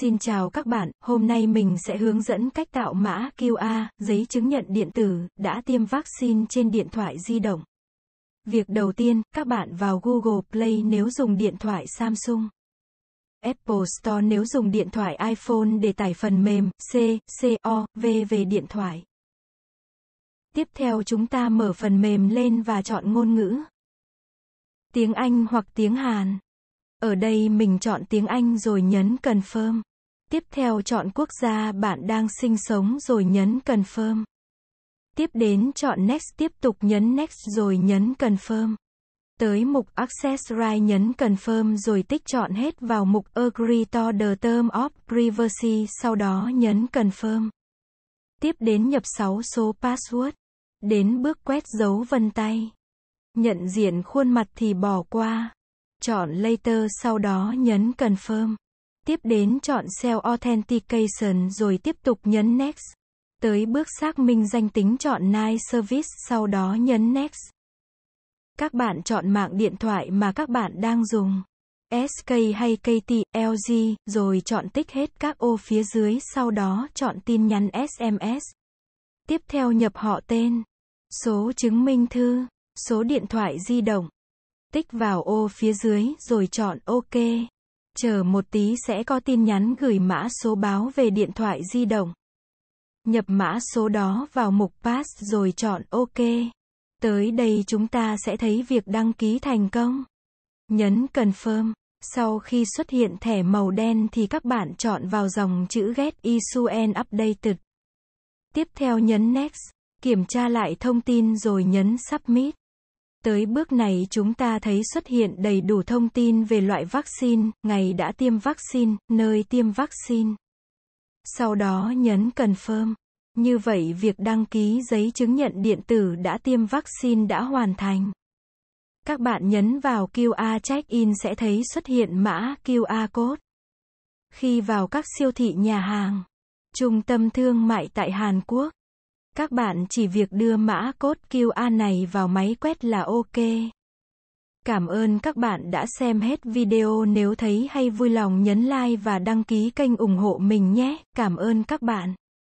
Xin chào các bạn, hôm nay mình sẽ hướng dẫn cách tạo mã QR, giấy chứng nhận điện tử, đã tiêm vaccine trên điện thoại di động. Việc đầu tiên, các bạn vào Google Play nếu dùng điện thoại Samsung. Apple Store nếu dùng điện thoại iPhone để tải phần mềm C, C, O, V về điện thoại. Tiếp theo chúng ta mở phần mềm lên và chọn ngôn ngữ. Tiếng Anh hoặc tiếng Hàn. Ở đây mình chọn tiếng Anh rồi nhấn Confirm. Tiếp theo chọn quốc gia bạn đang sinh sống rồi nhấn Confirm. Tiếp đến chọn Next tiếp tục nhấn Next rồi nhấn Confirm. Tới mục Access Right nhấn Confirm rồi tích chọn hết vào mục Agree to the Term of Privacy sau đó nhấn Confirm. Tiếp đến nhập 6 số password. Đến bước quét dấu vân tay. Nhận diện khuôn mặt thì bỏ qua chọn Later sau đó nhấn Confirm. Tiếp đến chọn Self Authentication rồi tiếp tục nhấn Next. Tới bước xác minh danh tính chọn Night Service sau đó nhấn Next. Các bạn chọn mạng điện thoại mà các bạn đang dùng. SK hay KT, LG, rồi chọn tích hết các ô phía dưới sau đó chọn tin nhắn SMS. Tiếp theo nhập họ tên, số chứng minh thư, số điện thoại di động, tích vào ô phía dưới rồi chọn OK. Chờ một tí sẽ có tin nhắn gửi mã số báo về điện thoại di động. Nhập mã số đó vào mục Pass rồi chọn OK. Tới đây chúng ta sẽ thấy việc đăng ký thành công. Nhấn Confirm. Sau khi xuất hiện thẻ màu đen thì các bạn chọn vào dòng chữ Get Issue and Updated. Tiếp theo nhấn Next, kiểm tra lại thông tin rồi nhấn Submit. Tới bước này chúng ta thấy xuất hiện đầy đủ thông tin về loại vaccine, ngày đã tiêm vaccine, nơi tiêm vaccine. Sau đó nhấn cần phơm Như vậy việc đăng ký giấy chứng nhận điện tử đã tiêm vaccine đã hoàn thành. Các bạn nhấn vào QR check-in sẽ thấy xuất hiện mã QR code. Khi vào các siêu thị nhà hàng, trung tâm thương mại tại Hàn Quốc, các bạn chỉ việc đưa mã cốt QR này vào máy quét là ok. Cảm ơn các bạn đã xem hết video nếu thấy hay vui lòng nhấn like và đăng ký kênh ủng hộ mình nhé. Cảm ơn các bạn.